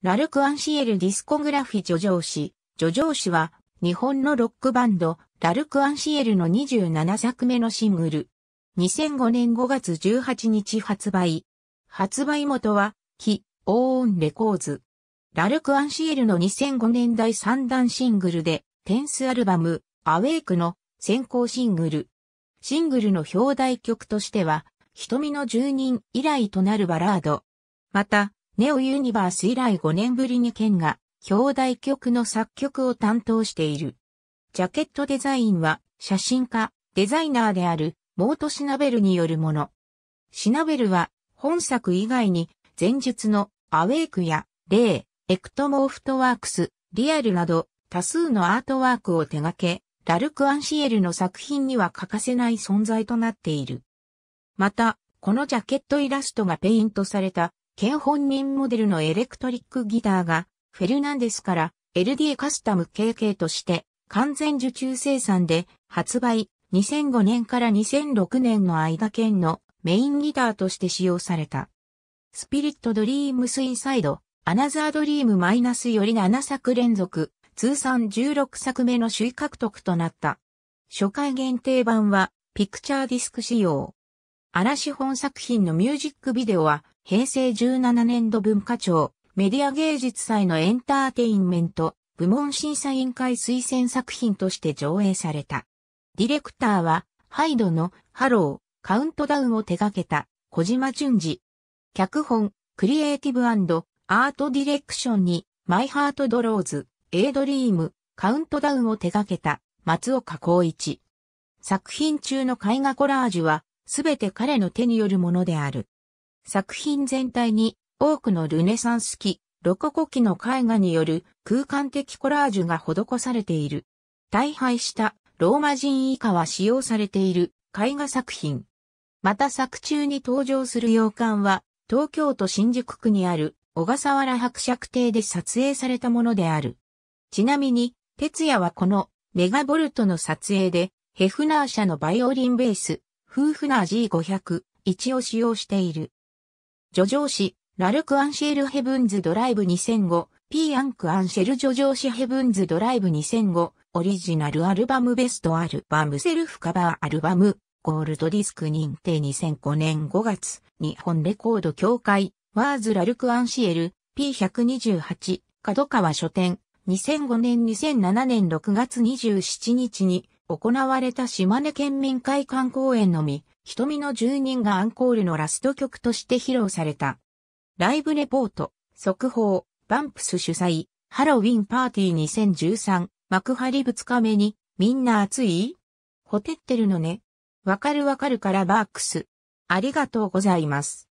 ラルク・アンシエル・ディスコグラフィジョジョー氏は、日本のロックバンド、ラルク・アンシエルの27作目のシングル。2005年5月18日発売。発売元は、キ・オーン・レコーズ。ラルク・アンシエルの2005年第3弾シングルで、テンスアルバム、アウェイクの先行シングル。シングルの表題曲としては、瞳の住人以来となるバラード。また、ネオユニバース以来5年ぶりに県が、兄弟曲の作曲を担当している。ジャケットデザインは、写真家、デザイナーである、モート・シナベルによるもの。シナベルは、本作以外に、前述の、アウェイクや、レイ、エクトモーフトワークス、リアルなど、多数のアートワークを手掛け、ラルク・アンシエルの作品には欠かせない存在となっている。また、このジャケットイラストがペイントされた県本人モデルのエレクトリックギターが、フェルナンデスから LD カスタム KK として完全受注生産で発売2005年から2006年の間県のメインギターとして使用された。スピリットドリームスインサイド、アナザードリームマイナスより7作連続、通算16作目の首位獲得となった。初回限定版はピクチャーディスク仕様。嵐本作品のミュージックビデオは平成17年度文化庁、メディア芸術祭のエンターテインメント、部門審査委員会推薦作品として上映された。ディレクターは、ハイドのハロー、カウントダウンを手掛けた、小島淳二。脚本、クリエイティブアートディレクションに、マイハートドローズ、エイドリーム、カウントダウンを手掛けた、松岡孝一。作品中の絵画コラージュは、すべて彼の手によるものである。作品全体に多くのルネサンス期、ロココ期の絵画による空間的コラージュが施されている。大敗したローマ人以下は使用されている絵画作品。また作中に登場する洋館は東京都新宿区にある小笠原伯爵邸で撮影されたものである。ちなみに、哲也はこのメガボルトの撮影でヘフナー社のバイオリンベース、フーフナー G500、一を使用している。叙情詩、ラルク・アンシェル・ヘブンズ・ドライブ2005、P・ アンク・アンシェル叙情詩ヘブンズ・ドライブ2005、オリジナルアルバムベストアルバムセルフカバーアルバム、ゴールドディスク認定2005年5月、日本レコード協会、ワーズ・ラルク・アンシエル、P128、角川書店、2005年2007年6月27日に行われた島根県民会館公演のみ、瞳の住人がアンコールのラスト曲として披露された。ライブレポート、速報、バンプス主催、ハロウィンパーティー2013、幕張2日目に、みんな暑いホテってるのね。わかるわかるからバークス。ありがとうございます。